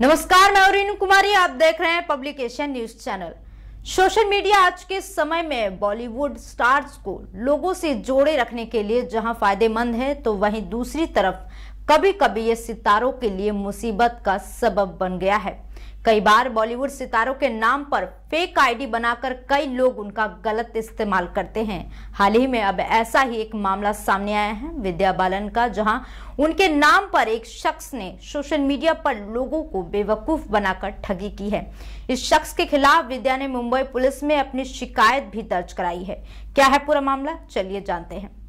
नमस्कार मैं और कुमारी आप देख रहे हैं publication news channel social media आज के समय में बॉलीवुड स्टार्स को लोगों से जोड़े रखने के लिए जहां फायदेमंद है तो वहीं दूसरी तरफ कभी कभी ये सितारों के लिए मुसीबत का सबब बन गया है कई बार बॉलीवुड सितारों के नाम पर फेक आईडी बनाकर कई लोग उनका गलत इस्तेमाल करते हैं हाल ही में अब ऐसा ही एक मामला सामने आया है विद्या बालन का जहां उनके नाम पर एक शख्स ने सोशल मीडिया पर लोगों को बेवकूफ बनाकर ठगी की है इस शख्स के खिलाफ विद्या ने मुंबई पुलिस में अपनी शिकायत भी दर्ज कराई है क्या है पूरा मामला चलिए जानते हैं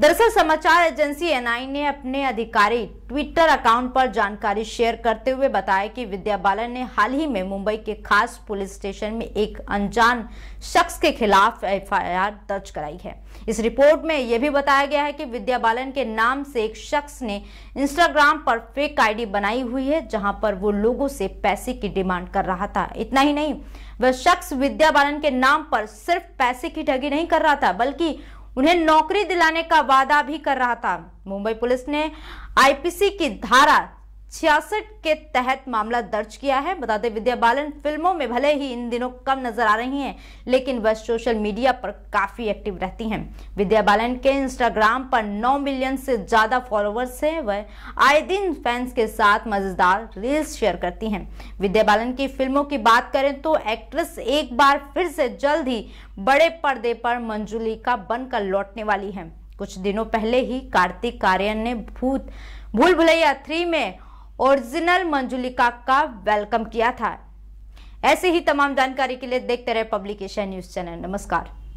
दरअसल समाचार एजेंसी एनआई ने अपने अधिकारी ट्विटर अकाउंट पर जानकारी शेयर करते हुए बताया कि विद्या बालन ने हाल ही में मुंबई के खास पुलिस स्टेशन में एक अनजान शख्स के खिलाफ एफआईआर दर्ज कराई है इस रिपोर्ट में यह भी बताया गया है कि विद्या बालन के नाम से एक शख्स ने इंस्टाग्राम पर फेक आईडी बनाई हुई है जहां पर वो लोगों से पैसे की डिमांड कर रहा था इतना ही नहीं वह शख्स विद्या बालन के नाम पर सिर्फ पैसे की ठगी नहीं कर रहा था बल्कि उन्हें नौकरी दिलाने का वादा भी कर रहा था मुंबई पुलिस ने आईपीसी की धारा छियासठ के तहत मामला दर्ज किया है बता दें विद्या बालन फिल्मों में भले ही इन दिनों कम नजर आ रही हैं लेकिन वह सोशल मीडिया पर काफी एक्टिव रहती हैं विद्या बालन के इंस्टाग्राम पर 9 मिलियन से ज्यादा फॉलोअर्स हैं वह आए दिन फैंस के साथ मजेदार रील्स शेयर करती हैं विद्या बालन की फिल्मों की बात करें तो एक्ट्रेस एक बार फिर से जल्द ही बड़े पर्दे पर मंजुलिका बनकर लौटने वाली है कुछ दिनों पहले ही कार्तिक आर्यन ने भूत भूल भुलैया थ्री में ओरिजिनल मंजुलिका का वेलकम किया था ऐसे ही तमाम जानकारी के लिए देखते रहे पब्लिकेशन न्यूज चैनल नमस्कार